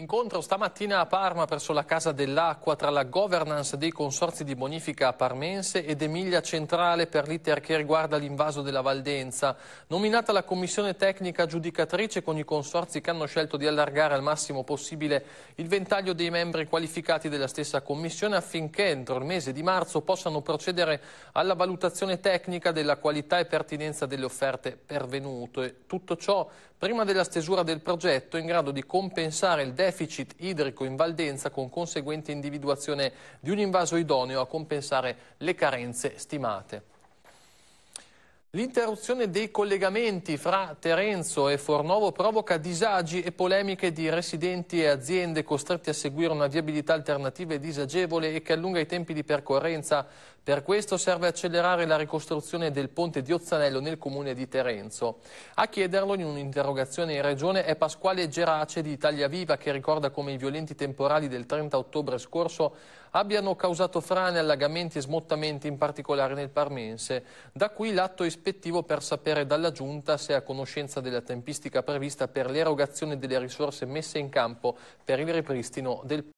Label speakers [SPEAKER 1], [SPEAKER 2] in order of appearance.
[SPEAKER 1] Incontro stamattina a Parma presso la Casa dell'Acqua tra la governance dei consorzi di bonifica parmense ed Emilia Centrale per l'iter che riguarda l'invaso della Valdenza. Nominata la commissione tecnica giudicatrice con i consorzi che hanno scelto di allargare al massimo possibile il ventaglio dei membri qualificati della stessa commissione affinché entro il mese di marzo possano procedere alla valutazione tecnica della qualità e pertinenza delle offerte pervenute. Tutto ciò prima della stesura del progetto in grado di compensare il debito deficit idrico in Valdenza con conseguente individuazione di un invaso idoneo a compensare le carenze stimate. L'interruzione dei collegamenti fra Terenzo e Fornovo provoca disagi e polemiche di residenti e aziende costretti a seguire una viabilità alternativa e disagevole e che allunga i tempi di percorrenza. Per questo serve accelerare la ricostruzione del ponte di Ozzanello nel comune di Terenzo. A chiederlo in un'interrogazione in regione è Pasquale Gerace di Italia Viva che ricorda come i violenti temporali del 30 ottobre scorso abbiano causato frane, allagamenti e smottamenti in particolare nel Parmense. Da qui l'atto ispettivo ispettivo per sapere dalla Giunta se è a conoscenza della tempistica prevista per l'erogazione delle risorse messe in campo per il ripristino del